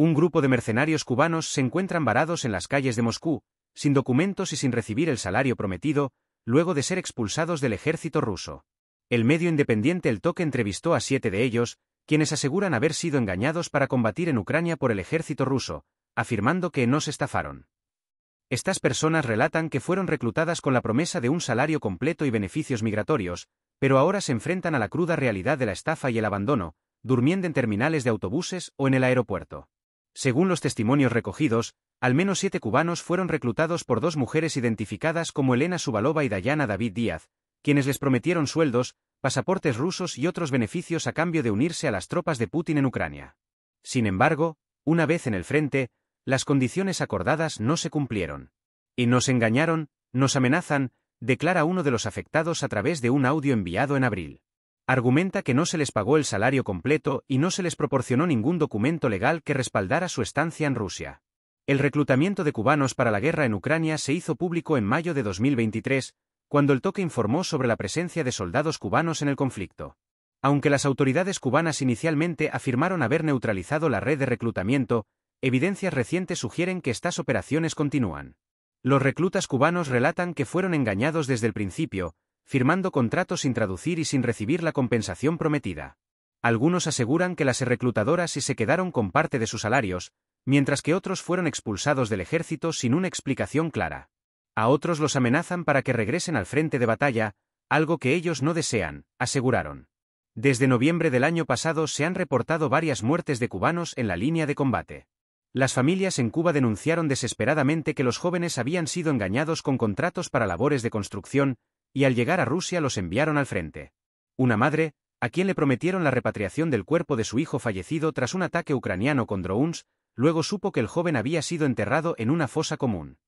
Un grupo de mercenarios cubanos se encuentran varados en las calles de Moscú, sin documentos y sin recibir el salario prometido, luego de ser expulsados del ejército ruso. El medio independiente El Toque entrevistó a siete de ellos, quienes aseguran haber sido engañados para combatir en Ucrania por el ejército ruso, afirmando que no se estafaron. Estas personas relatan que fueron reclutadas con la promesa de un salario completo y beneficios migratorios, pero ahora se enfrentan a la cruda realidad de la estafa y el abandono, durmiendo en terminales de autobuses o en el aeropuerto. Según los testimonios recogidos, al menos siete cubanos fueron reclutados por dos mujeres identificadas como Elena Subalova y Dayana David Díaz, quienes les prometieron sueldos, pasaportes rusos y otros beneficios a cambio de unirse a las tropas de Putin en Ucrania. Sin embargo, una vez en el frente, las condiciones acordadas no se cumplieron. Y nos engañaron, nos amenazan, declara uno de los afectados a través de un audio enviado en abril argumenta que no se les pagó el salario completo y no se les proporcionó ningún documento legal que respaldara su estancia en Rusia. El reclutamiento de cubanos para la guerra en Ucrania se hizo público en mayo de 2023, cuando el toque informó sobre la presencia de soldados cubanos en el conflicto. Aunque las autoridades cubanas inicialmente afirmaron haber neutralizado la red de reclutamiento, evidencias recientes sugieren que estas operaciones continúan. Los reclutas cubanos relatan que fueron engañados desde el principio, firmando contratos sin traducir y sin recibir la compensación prometida. Algunos aseguran que las reclutadoras y se quedaron con parte de sus salarios, mientras que otros fueron expulsados del ejército sin una explicación clara. A otros los amenazan para que regresen al frente de batalla, algo que ellos no desean, aseguraron. Desde noviembre del año pasado se han reportado varias muertes de cubanos en la línea de combate. Las familias en Cuba denunciaron desesperadamente que los jóvenes habían sido engañados con contratos para labores de construcción, y al llegar a Rusia los enviaron al frente. Una madre, a quien le prometieron la repatriación del cuerpo de su hijo fallecido tras un ataque ucraniano con drones, luego supo que el joven había sido enterrado en una fosa común.